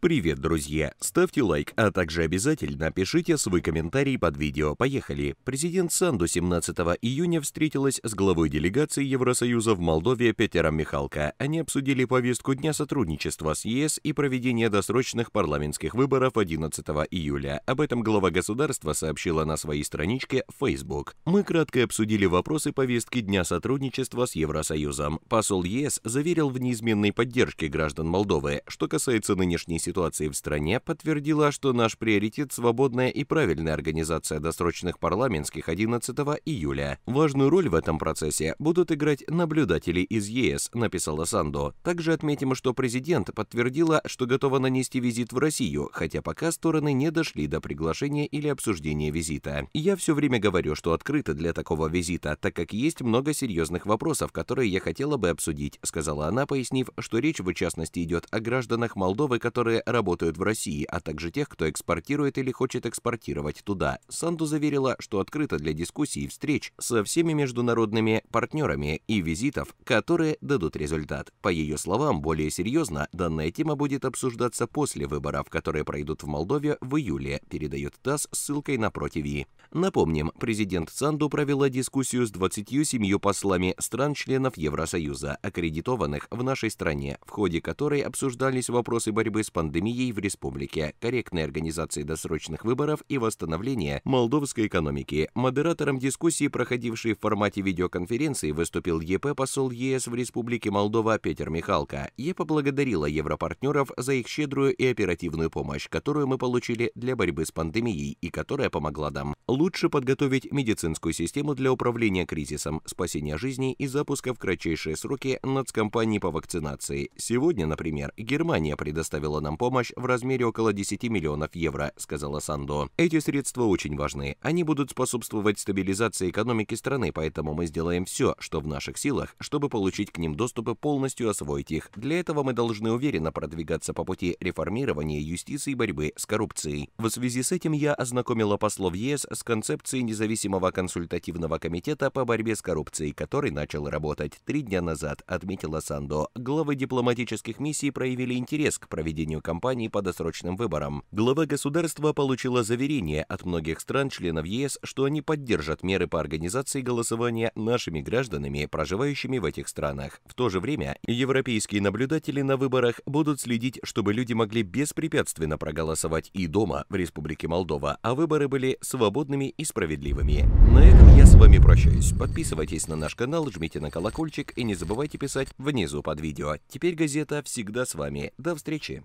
Привет, друзья! Ставьте лайк, а также обязательно пишите свой комментарий под видео. Поехали! Президент Санду 17 июня встретилась с главой делегации Евросоюза в Молдове Петером Михалко. Они обсудили повестку Дня сотрудничества с ЕС и проведение досрочных парламентских выборов 11 июля. Об этом глава государства сообщила на своей страничке в Facebook. Мы кратко обсудили вопросы повестки Дня сотрудничества с Евросоюзом. Посол ЕС заверил в неизменной поддержке граждан Молдовы. Что касается нынешней ситуации в стране подтвердила, что наш приоритет – свободная и правильная организация досрочных парламентских 11 июля. Важную роль в этом процессе будут играть наблюдатели из ЕС, написала Сандо. Также отметим, что президент подтвердила, что готова нанести визит в Россию, хотя пока стороны не дошли до приглашения или обсуждения визита. Я все время говорю, что открыто для такого визита, так как есть много серьезных вопросов, которые я хотела бы обсудить, сказала она, пояснив, что речь в частности идет о гражданах Молдовы, которые которые работают в России, а также тех, кто экспортирует или хочет экспортировать туда. Санду заверила, что открыта для дискуссий и встреч со всеми международными партнерами и визитов, которые дадут результат. По ее словам, более серьезно данная тема будет обсуждаться после выборов, которые пройдут в Молдове в июле, передает ТАСС с ссылкой на противи. Напомним, президент Санду провела дискуссию с 27 послами стран-членов Евросоюза, аккредитованных в нашей стране, в ходе которой обсуждались вопросы борьбы с пандемией пандемией в республике, корректной организации досрочных выборов и восстановления молдовской экономики. Модератором дискуссии, проходившей в формате видеоконференции, выступил ЕП посол ЕС в Республике Молдова Петер Михалко. ЕП поблагодарила европартнеров за их щедрую и оперативную помощь, которую мы получили для борьбы с пандемией и которая помогла нам лучше подготовить медицинскую систему для управления кризисом, спасения жизней и запуска в кратчайшие сроки нацкомпании по вакцинации. Сегодня, например, Германия предоставила нам помощь в размере около 10 миллионов евро, сказала Сандо. Эти средства очень важны. Они будут способствовать стабилизации экономики страны, поэтому мы сделаем все, что в наших силах, чтобы получить к ним доступ и полностью освоить их. Для этого мы должны уверенно продвигаться по пути реформирования юстиции и борьбы с коррупцией. В связи с этим я ознакомила послов ЕС с концепцией независимого консультативного комитета по борьбе с коррупцией, который начал работать три дня назад, отметила Сандо. Главы дипломатических миссий проявили интерес к проведению компаний по досрочным выборам. Глава государства получила заверение от многих стран-членов ЕС, что они поддержат меры по организации голосования нашими гражданами, проживающими в этих странах. В то же время европейские наблюдатели на выборах будут следить, чтобы люди могли беспрепятственно проголосовать и дома, в Республике Молдова, а выборы были свободными и справедливыми. На этом я с вами прощаюсь. Подписывайтесь на наш канал, жмите на колокольчик и не забывайте писать внизу под видео. Теперь газета всегда с вами. До встречи!